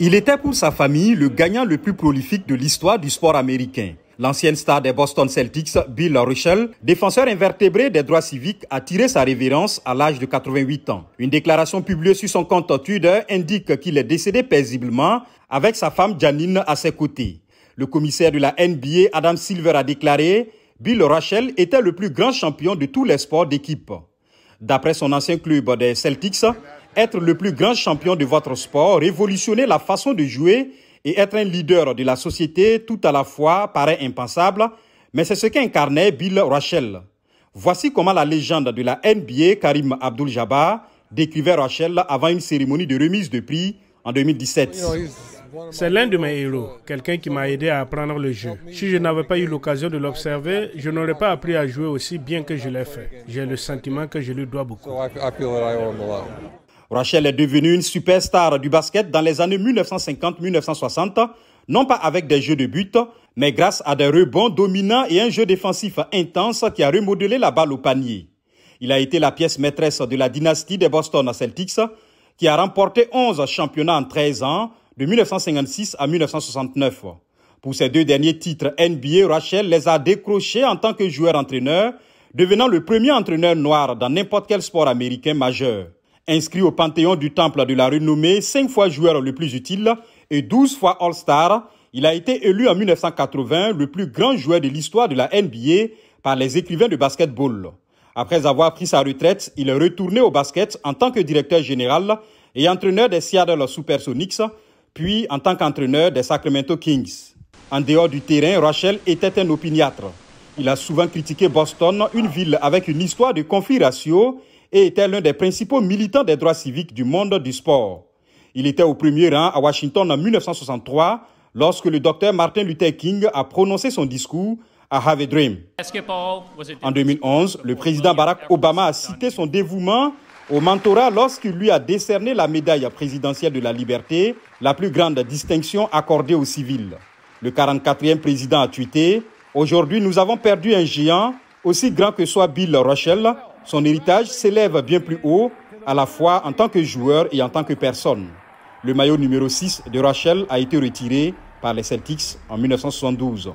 Il était pour sa famille le gagnant le plus prolifique de l'histoire du sport américain. L'ancienne star des Boston Celtics, Bill Russell, défenseur invertébré des droits civiques, a tiré sa révérence à l'âge de 88 ans. Une déclaration publiée sur son compte Twitter indique qu'il est décédé paisiblement avec sa femme Janine à ses côtés. Le commissaire de la NBA, Adam Silver, a déclaré Bill Russell était le plus grand champion de tous les sports d'équipe. D'après son ancien club des Celtics, être le plus grand champion de votre sport, révolutionner la façon de jouer et être un leader de la société tout à la fois paraît impensable, mais c'est ce qu'incarnait Bill Rachel. Voici comment la légende de la NBA Karim Abdul-Jabbar décrivait Rachel avant une cérémonie de remise de prix en 2017. C'est l'un de mes héros, quelqu'un qui m'a aidé à apprendre le jeu. Si je n'avais pas eu l'occasion de l'observer, je n'aurais pas appris à jouer aussi bien que je l'ai fait. J'ai le sentiment que je lui dois beaucoup. Rachel est devenue une superstar du basket dans les années 1950-1960, non pas avec des jeux de but, mais grâce à des rebonds dominants et un jeu défensif intense qui a remodelé la balle au panier. Il a été la pièce maîtresse de la dynastie des Boston Celtics, qui a remporté 11 championnats en 13 ans, de 1956 à 1969. Pour ses deux derniers titres NBA, Rachel les a décrochés en tant que joueur-entraîneur, devenant le premier entraîneur noir dans n'importe quel sport américain majeur. Inscrit au panthéon du temple de la renommée, 5 fois joueur le plus utile et 12 fois All-Star, il a été élu en 1980 le plus grand joueur de l'histoire de la NBA par les écrivains de basketball. Après avoir pris sa retraite, il est retourné au basket en tant que directeur général et entraîneur des Seattle Supersonics, puis en tant qu'entraîneur des Sacramento Kings. En dehors du terrain, Rachel était un opiniâtre. Il a souvent critiqué Boston, une ville avec une histoire de conflits raciaux et était l'un des principaux militants des droits civiques du monde du sport. Il était au premier rang à Washington en 1963 lorsque le docteur Martin Luther King a prononcé son discours à Have a Dream. En 2011, le président Barack Obama a cité son dévouement au mentorat lorsqu'il lui a décerné la médaille présidentielle de la liberté, la plus grande distinction accordée aux civils. Le 44e président a tweeté Aujourd'hui, nous avons perdu un géant aussi grand que soit Bill Rochelle, son héritage s'élève bien plus haut, à la fois en tant que joueur et en tant que personne. Le maillot numéro 6 de Rachel a été retiré par les Celtics en 1972.